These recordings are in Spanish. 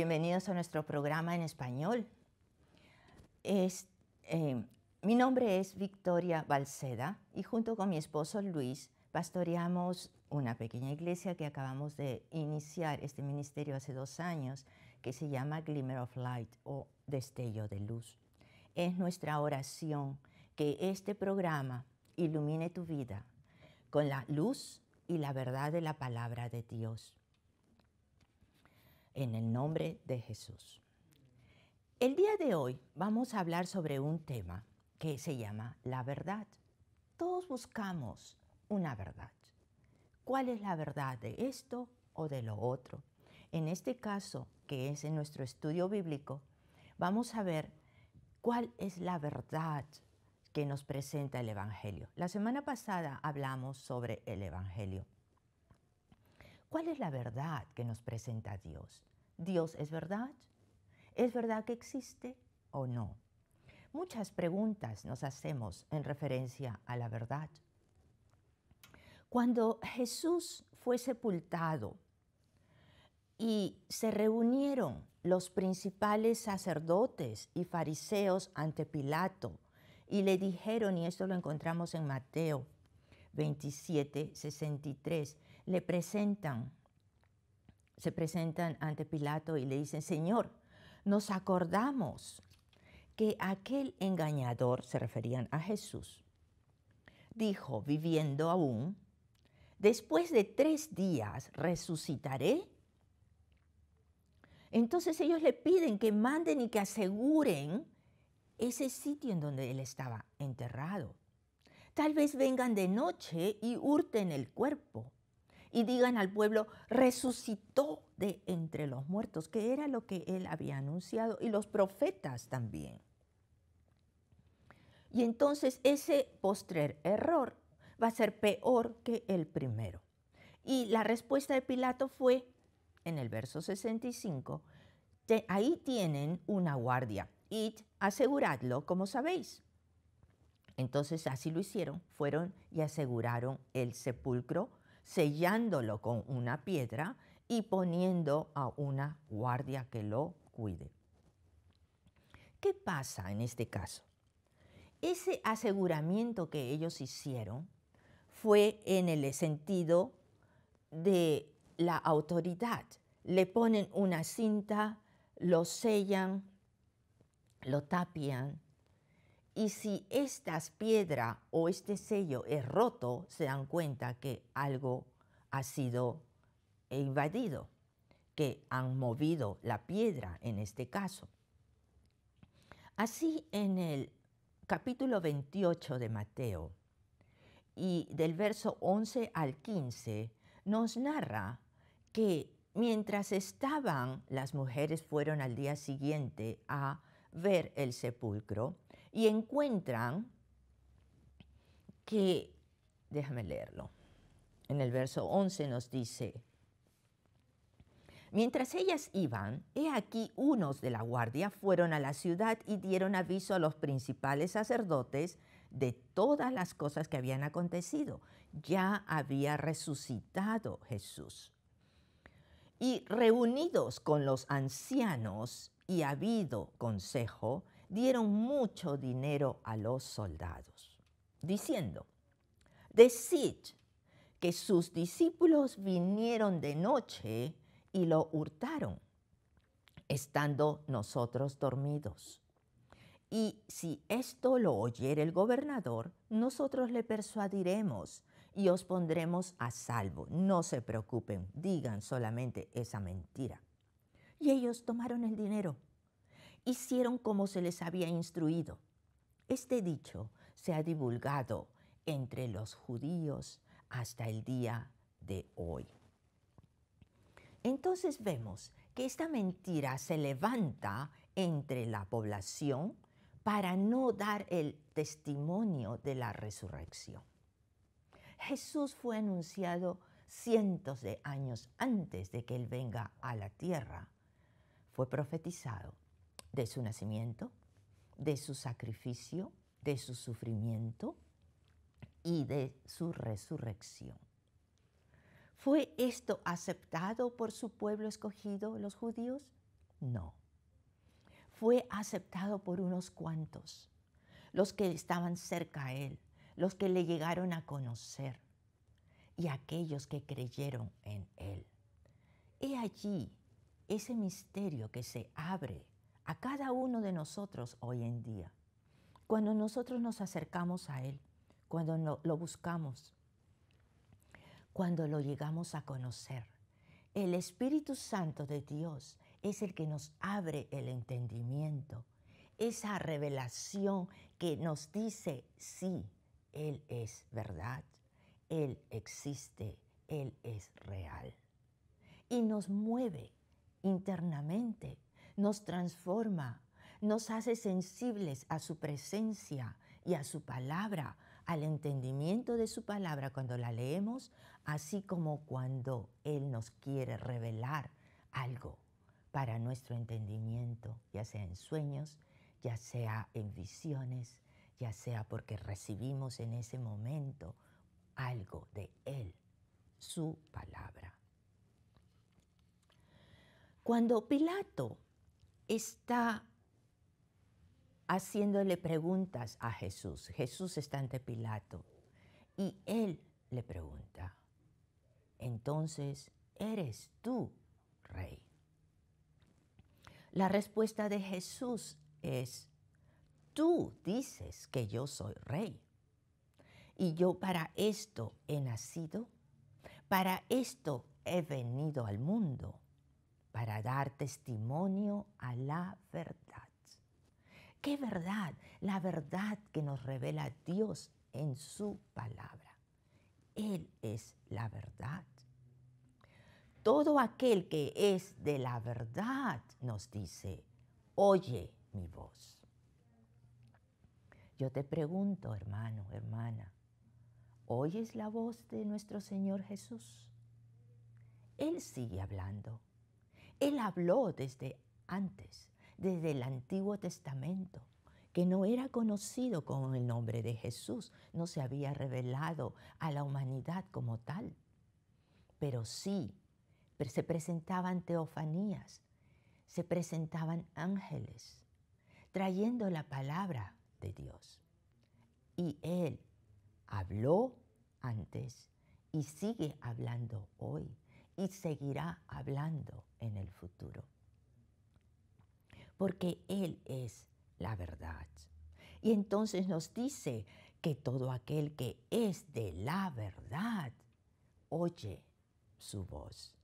Bienvenidos a nuestro programa en español. Eh, mi nombre es Victoria Balceda y junto con mi esposo Luis pastoreamos una pequeña iglesia que acabamos de iniciar este ministerio hace dos años que se llama Glimmer of Light o Destello de Luz. Es nuestra oración que este programa ilumine tu vida con la luz y la verdad de la palabra de Dios en el nombre de Jesús. El día de hoy vamos a hablar sobre un tema que se llama la verdad. Todos buscamos una verdad. ¿Cuál es la verdad de esto o de lo otro? En este caso, que es en nuestro estudio bíblico, vamos a ver cuál es la verdad que nos presenta el Evangelio. La semana pasada hablamos sobre el Evangelio. ¿Cuál es la verdad que nos presenta Dios? ¿Dios es verdad? ¿Es verdad que existe o no? Muchas preguntas nos hacemos en referencia a la verdad. Cuando Jesús fue sepultado y se reunieron los principales sacerdotes y fariseos ante Pilato y le dijeron, y esto lo encontramos en Mateo 27, 63, le presentan se presentan ante Pilato y le dicen, Señor, nos acordamos que aquel engañador, se referían a Jesús, dijo, viviendo aún, después de tres días resucitaré. Entonces ellos le piden que manden y que aseguren ese sitio en donde él estaba enterrado. Tal vez vengan de noche y hurten el cuerpo y digan al pueblo, resucitó de entre los muertos, que era lo que él había anunciado, y los profetas también. Y entonces ese postrer error va a ser peor que el primero. Y la respuesta de Pilato fue, en el verso 65, ahí tienen una guardia, id, aseguradlo como sabéis. Entonces así lo hicieron, fueron y aseguraron el sepulcro sellándolo con una piedra y poniendo a una guardia que lo cuide. ¿Qué pasa en este caso? Ese aseguramiento que ellos hicieron fue en el sentido de la autoridad. Le ponen una cinta, lo sellan, lo tapian y si estas piedras o este sello es roto, se dan cuenta que algo ha sido invadido, que han movido la piedra en este caso. Así en el capítulo 28 de Mateo y del verso 11 al 15 nos narra que mientras estaban, las mujeres fueron al día siguiente a ver el sepulcro y encuentran que, déjame leerlo, en el verso 11 nos dice, Mientras ellas iban, he aquí unos de la guardia fueron a la ciudad y dieron aviso a los principales sacerdotes de todas las cosas que habían acontecido. Ya había resucitado Jesús. Y reunidos con los ancianos y habido consejo, dieron mucho dinero a los soldados, diciendo, decid que sus discípulos vinieron de noche y lo hurtaron, estando nosotros dormidos. Y si esto lo oyere el gobernador, nosotros le persuadiremos y os pondremos a salvo. No se preocupen, digan solamente esa mentira. Y ellos tomaron el dinero hicieron como se les había instruido. Este dicho se ha divulgado entre los judíos hasta el día de hoy. Entonces vemos que esta mentira se levanta entre la población para no dar el testimonio de la resurrección. Jesús fue anunciado cientos de años antes de que Él venga a la tierra. Fue profetizado de su nacimiento, de su sacrificio, de su sufrimiento y de su resurrección. ¿Fue esto aceptado por su pueblo escogido, los judíos? No. Fue aceptado por unos cuantos, los que estaban cerca a él, los que le llegaron a conocer y aquellos que creyeron en él. He allí ese misterio que se abre a cada uno de nosotros hoy en día. Cuando nosotros nos acercamos a Él, cuando lo, buscamos, cuando lo llegamos a conocer. El Espíritu Santo de Dios es el que nos abre el entendimiento, esa revelación que nos dice, sí, Él es verdad, Él existe, Él es real. Y nos mueve internamente nos transforma, nos hace sensibles a su presencia y a su palabra, al entendimiento de su palabra cuando la leemos, así como cuando Él nos quiere revelar algo para nuestro entendimiento, ya sea en sueños, ya sea en visiones, ya sea porque recibimos en ese momento algo de Él, su palabra. Cuando Pilato está haciéndole preguntas a Jesús. Jesús está ante Pilato y él le pregunta, entonces, ¿eres tú rey? La respuesta de Jesús es, tú dices que yo soy rey. Y yo para esto he nacido, para esto he venido al mundo, para dar testimonio a la verdad. ¿Qué verdad? La verdad que nos revela Dios en su palabra. Él es la verdad. Todo aquel que es de la verdad nos dice, oye mi voz. Yo te pregunto, hermano, hermana, ¿oyes la voz de nuestro Señor Jesús? Él sigue hablando él habló desde antes, desde el Antiguo Testamento, que no era conocido con el nombre de Jesús, no se había revelado a la humanidad como tal, pero sí se presentaban teofanías, se presentaban ángeles, trayendo la palabra de Dios. Y Él habló antes y sigue hablando hoy y seguirá hablando en el futuro. Porque Él es la verdad. Y entonces nos dice que todo aquel que es de la verdad oye su voz.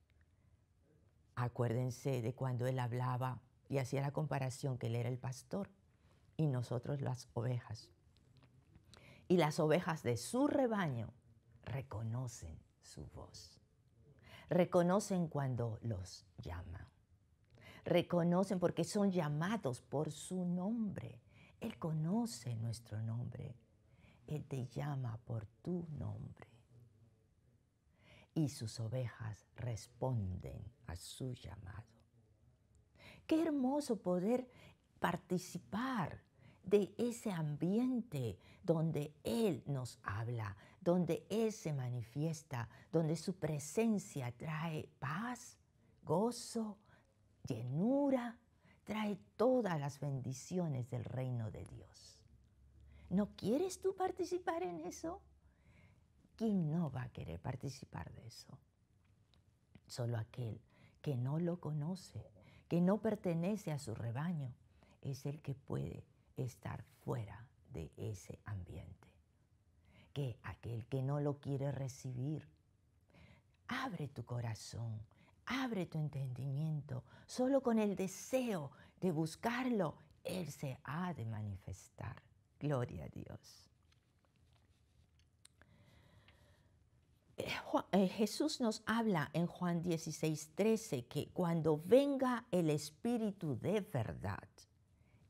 Acuérdense de cuando Él hablaba y hacía la comparación que Él era el pastor y nosotros las ovejas. Y las ovejas de su rebaño reconocen su voz reconocen cuando los llaman. Reconocen porque son llamados por su nombre. Él conoce nuestro nombre. Él te llama por tu nombre. Y sus ovejas responden a su llamado. Qué hermoso poder participar de ese ambiente donde Él nos habla, donde Él se manifiesta, donde su presencia trae paz, gozo, llenura, trae todas las bendiciones del reino de Dios. ¿No quieres tú participar en eso? ¿Quién no va a querer participar de eso? Solo aquel que no lo conoce, que no pertenece a su rebaño, es el que puede estar fuera de ese ambiente que aquel que no lo quiere recibir. Abre tu corazón, abre tu entendimiento. Solo con el deseo de buscarlo, Él se ha de manifestar. Gloria a Dios. Eh, eh, Jesús nos habla en Juan 16, 13 que cuando venga el Espíritu de verdad,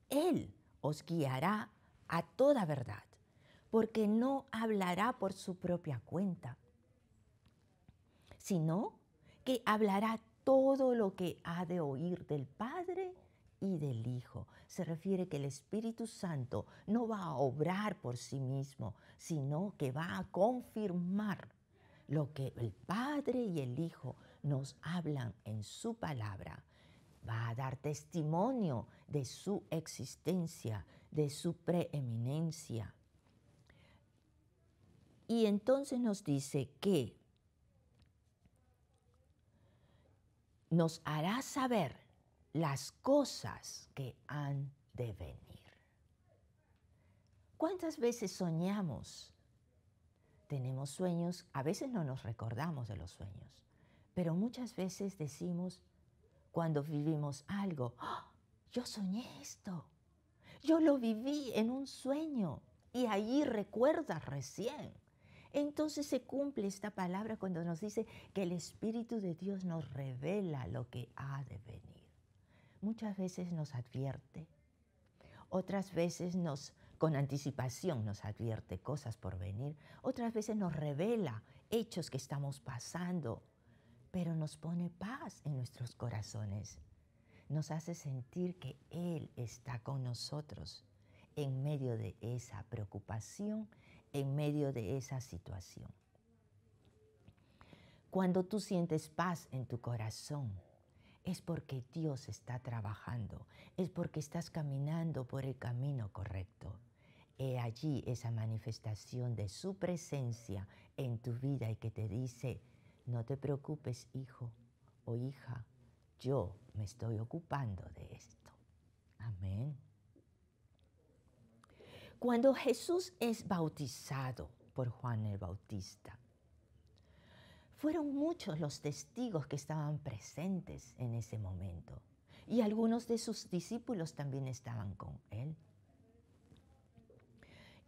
Él os guiará a toda verdad porque no hablará por su propia cuenta, sino que hablará todo lo que ha de oír del Padre y del Hijo. Se refiere que el Espíritu Santo no va a obrar por sí mismo, sino que va a confirmar lo que el Padre y el Hijo nos hablan en su palabra. Va a dar testimonio de su existencia, de su preeminencia. Y entonces nos dice que nos hará saber las cosas que han de venir. ¿Cuántas veces soñamos? Tenemos sueños, a veces no nos recordamos de los sueños, pero muchas veces decimos, cuando vivimos algo, ¡Ah! yo soñé esto, yo lo viví en un sueño y allí recuerda recién. Entonces se cumple esta palabra cuando nos dice que el Espíritu de Dios nos revela lo que ha de venir. Muchas veces nos advierte, otras veces nos con anticipación nos advierte cosas por venir, otras veces nos revela hechos que estamos pasando, pero nos pone paz en nuestros corazones. Nos hace sentir que Él está con nosotros en medio de esa preocupación en medio de esa situación. Cuando tú sientes paz en tu corazón, es porque Dios está trabajando, es porque estás caminando por el camino correcto. He allí esa manifestación de su presencia en tu vida y que te dice, no te preocupes hijo o hija, yo me estoy ocupando de esto. Amén cuando Jesús es bautizado por Juan el Bautista, fueron muchos los testigos que estaban presentes en ese momento y algunos de sus discípulos también estaban con él.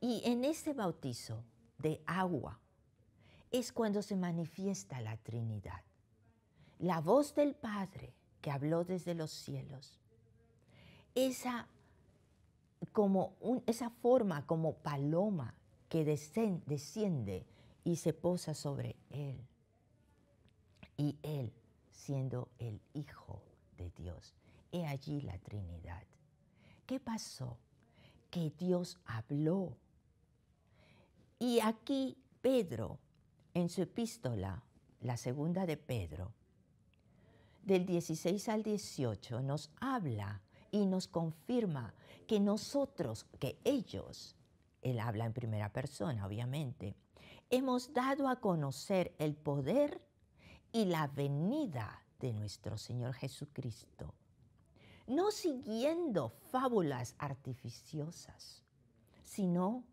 Y en ese bautizo de agua es cuando se manifiesta la Trinidad. La voz del Padre que habló desde los cielos. Esa como esa forma, como paloma que desciende y se posa sobre él. Y él siendo el Hijo de Dios. He allí la Trinidad. ¿Qué pasó? Que Dios habló. Y aquí Pedro, en su epístola, la segunda de Pedro, del 16 al 18, nos habla y nos confirma que nosotros, que ellos, él habla en primera persona, obviamente, hemos dado a conocer el poder y la venida de nuestro Señor Jesucristo, no siguiendo fábulas artificiosas, sino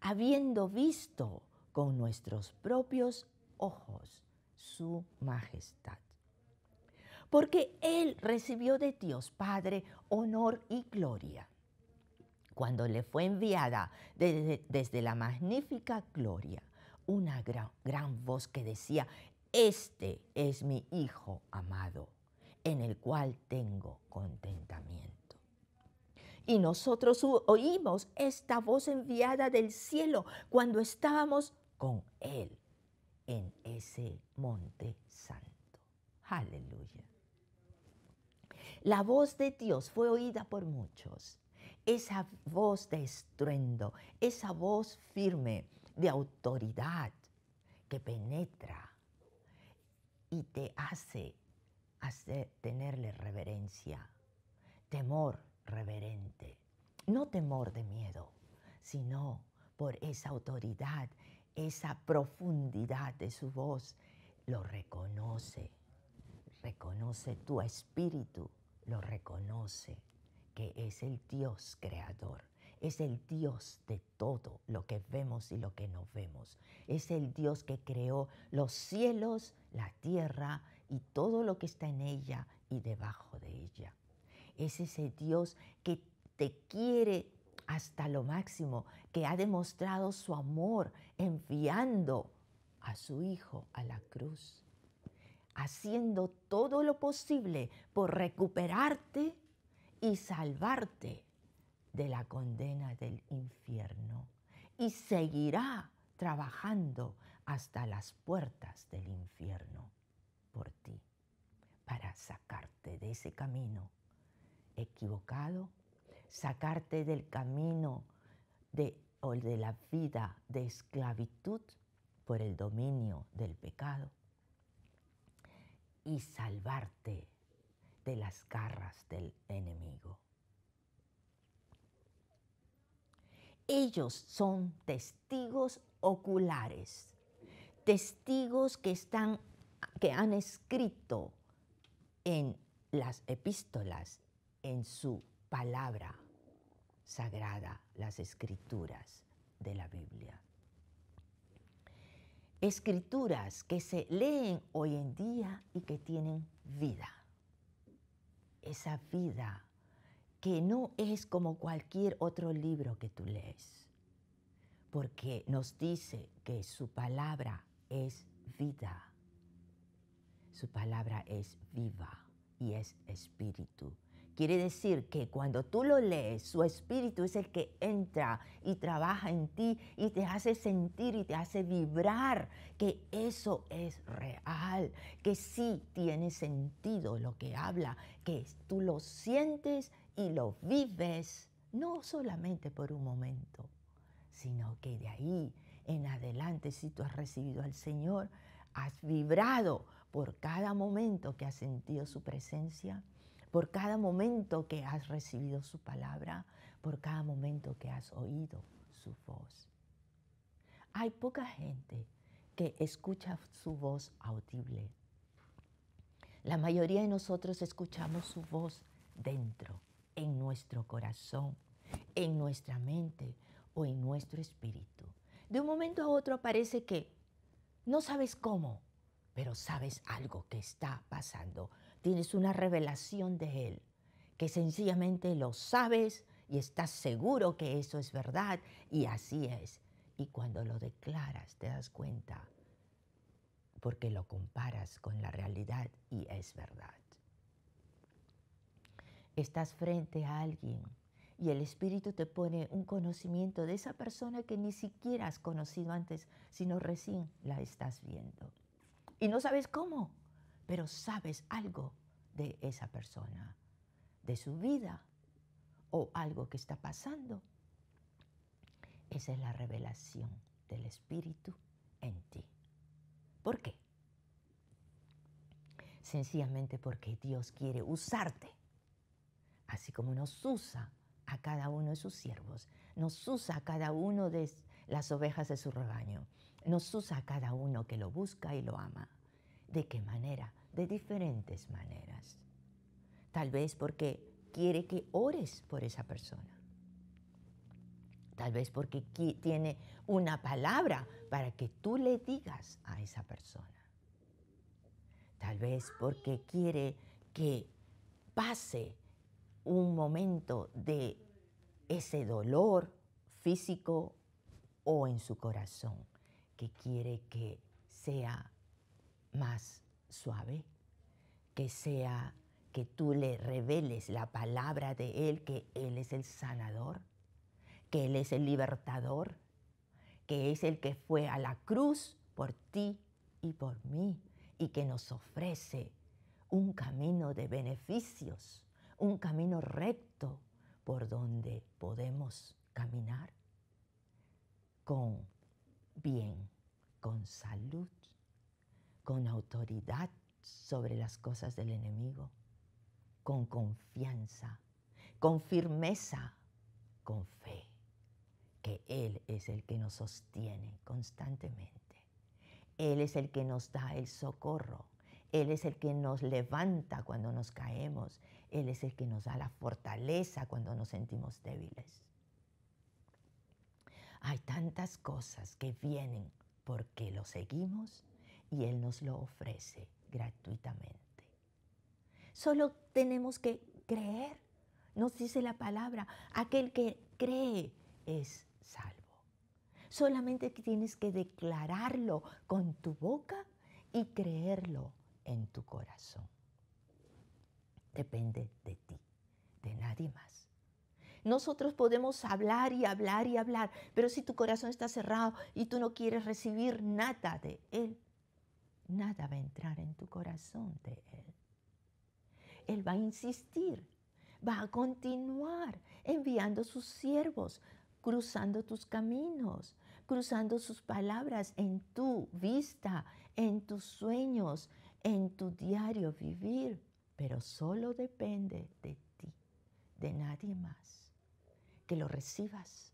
habiendo visto con nuestros propios ojos su majestad. Porque Él recibió de Dios Padre honor y gloria cuando le fue enviada desde, la magnífica gloria una gran, gran voz que decía, este es mi Hijo amado, en el cual tengo contentamiento. Y nosotros oímos esta voz enviada del cielo cuando estábamos con Él en ese monte santo. Aleluya. La voz de Dios fue oída por muchos esa voz de estruendo, esa voz firme de autoridad que penetra y te hace hacer, tenerle reverencia, temor reverente, no temor de miedo, sino por esa autoridad, esa profundidad de su voz, lo reconoce, reconoce tu espíritu, lo reconoce que es el Dios creador, es el Dios de todo lo que vemos y lo que no vemos, es el Dios que creó los cielos, la tierra y todo lo que está en ella y debajo de ella. Es ese Dios que te quiere hasta lo máximo, que ha demostrado su amor enviando a su Hijo a la cruz, haciendo todo lo posible por recuperarte y salvarte de la condena del infierno y seguirá trabajando hasta las puertas del infierno por ti para sacarte de ese camino equivocado, sacarte del camino de, o de la vida de esclavitud por el dominio del pecado y salvarte de las garras del enemigo. Ellos son testigos oculares, testigos que, están, que han escrito en las epístolas, en su palabra sagrada, las escrituras de la Biblia. Escrituras que se leen hoy en día y que tienen vida esa vida que no es como cualquier otro libro que tú lees, porque nos dice que su palabra es vida, su palabra es viva y es espíritu Quiere decir que cuando tú lo lees, su espíritu es el que entra y trabaja en ti y te hace sentir y te hace vibrar que eso es real, que sí tiene sentido lo que habla, que tú lo sientes y lo vives, no solamente por un momento, sino que de ahí en adelante, si tú has recibido al Señor, has vibrado por cada momento que has sentido su presencia por cada momento que has recibido su palabra, por cada momento que has oído su voz. Hay poca gente que escucha su voz audible. La mayoría de nosotros escuchamos su voz dentro, en nuestro corazón, en nuestra mente o en nuestro espíritu. De un momento a otro parece que no sabes cómo, pero sabes algo que está pasando tienes una revelación de Él, que sencillamente lo sabes y estás seguro que eso es verdad y así es. Y cuando lo declaras te das cuenta porque lo comparas con la realidad y es verdad. Estás frente a alguien y el Espíritu te pone un conocimiento de esa persona que ni siquiera has conocido antes, sino recién la estás viendo. Y no sabes cómo, pero sabes algo de esa persona, de su vida o algo que está pasando. Esa es la revelación del Espíritu en ti. ¿Por qué? Sencillamente porque Dios quiere usarte, así como nos usa a cada uno de sus siervos, nos usa a cada uno de las ovejas de su rebaño, nos usa a cada uno que lo busca y lo ama. ¿De qué manera? de diferentes maneras. Tal vez porque quiere que ores por esa persona. Tal vez porque tiene una palabra para que tú le digas a esa persona. Tal vez porque quiere que pase un momento de ese dolor físico o en su corazón, que quiere que sea más suave, que sea que tú le reveles la palabra de Él, que Él es el sanador, que Él es el libertador, que es el que fue a la cruz por ti y por mí y que nos ofrece un camino de beneficios, un camino recto por donde podemos caminar con bien, con salud con autoridad sobre las cosas del enemigo, con confianza, con firmeza, con fe, que Él es el que nos sostiene constantemente. Él es el que nos da el socorro. Él es el que nos levanta cuando nos caemos. Él es el que nos da la fortaleza cuando nos sentimos débiles. Hay tantas cosas que vienen porque lo seguimos y Él nos lo ofrece gratuitamente. Solo tenemos que creer. Nos dice la palabra, aquel que cree es salvo. Solamente tienes que declararlo con tu boca y creerlo en tu corazón. Depende de ti, de nadie más. Nosotros podemos hablar y hablar y hablar, pero si tu corazón está cerrado y tú no quieres recibir nada de Él, nada va a entrar en tu corazón de Él. Él va a insistir, va a continuar enviando sus siervos, cruzando tus caminos, cruzando sus palabras en tu vista, en tus sueños, en tu diario vivir. Pero solo depende de ti, de nadie más, que lo recibas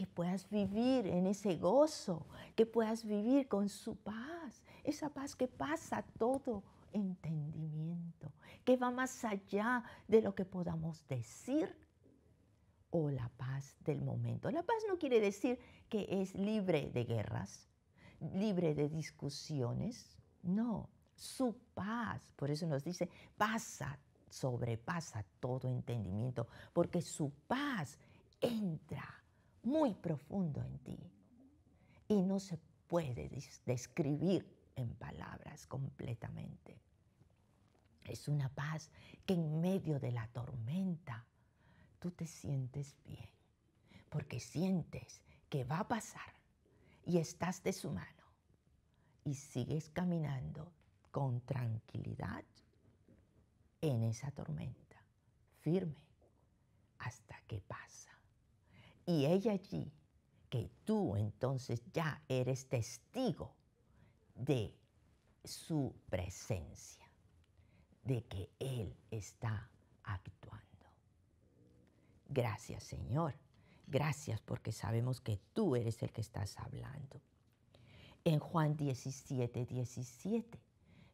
que puedas vivir en ese gozo, que puedas vivir con su paz, esa paz que pasa todo entendimiento, que va más allá de lo que podamos decir o la paz del momento. La paz no quiere decir que es libre de guerras, libre de discusiones, no, su paz, por eso nos dice, pasa, sobrepasa todo entendimiento, porque su paz entra muy profundo en ti y no se puede describir en palabras completamente. Es una paz que en medio de la tormenta tú te sientes bien, porque sientes que va a pasar y estás de su mano y sigues caminando con tranquilidad en esa tormenta, firme, hasta que pasa y ella allí que tú entonces ya eres testigo de su presencia, de que Él está actuando. Gracias Señor, gracias porque sabemos que tú eres el que estás hablando. En Juan 17, 17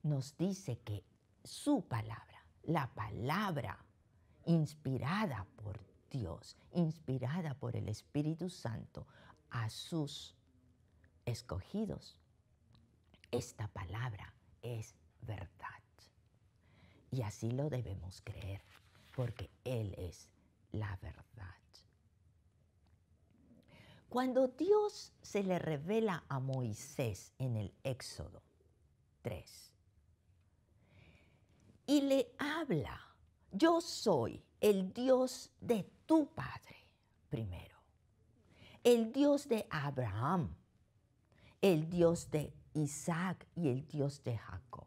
nos dice que su palabra, la palabra inspirada por Dios, inspirada por el Espíritu Santo, a sus escogidos, esta palabra es verdad. Y así lo debemos creer, porque Él es la verdad. Cuando Dios se le revela a Moisés en el Éxodo 3 y le habla yo soy el Dios de tu padre primero, el Dios de Abraham, el Dios de Isaac y el Dios de Jacob.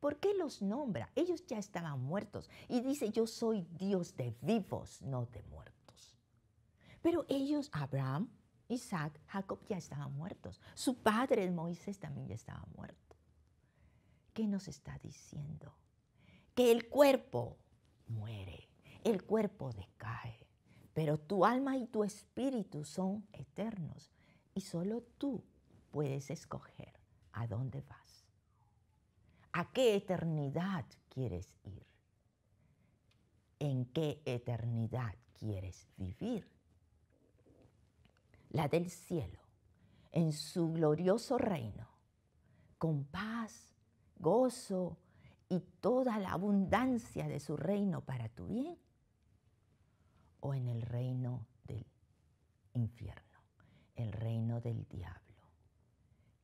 ¿Por qué los nombra? Ellos ya estaban muertos y dice, yo soy Dios de vivos, no de muertos. Pero ellos, Abraham, Isaac, Jacob ya estaban muertos. Su padre, Moisés, también ya estaba muerto. ¿Qué nos está diciendo? que el cuerpo muere, el cuerpo decae, pero tu alma y tu espíritu son eternos y solo tú puedes escoger a dónde vas, a qué eternidad quieres ir, en qué eternidad quieres vivir. La del cielo, en su glorioso reino, con paz, gozo, y toda la abundancia de su reino para tu bien o en el reino del infierno, el reino del diablo,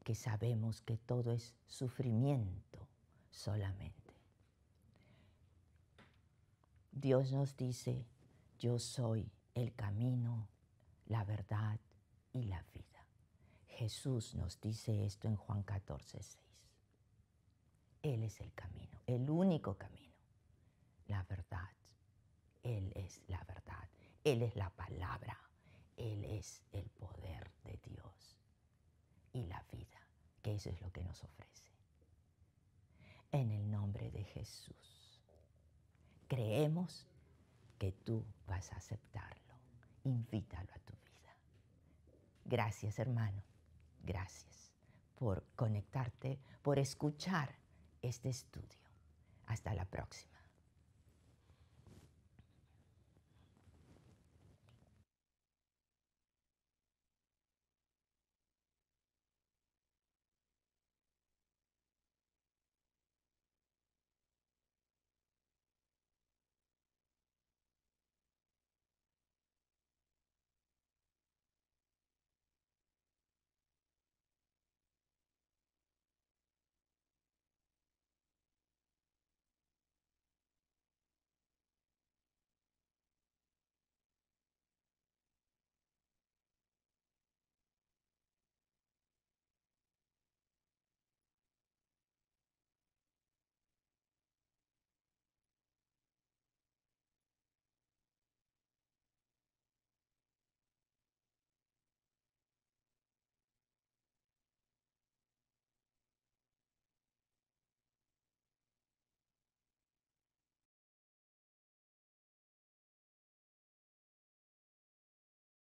que sabemos que todo es sufrimiento solamente. Dios nos dice, yo soy el camino, la verdad y la vida. Jesús nos dice esto en Juan 14, 6. Él es el camino el único camino, la verdad. Él es la verdad, Él es la palabra, Él es el poder de Dios y la vida, que eso es lo que nos ofrece. En el nombre de Jesús, creemos que tú vas a aceptarlo. Invítalo a tu vida. Gracias hermano, gracias por conectarte, por escuchar este estudio. Hasta la próxima.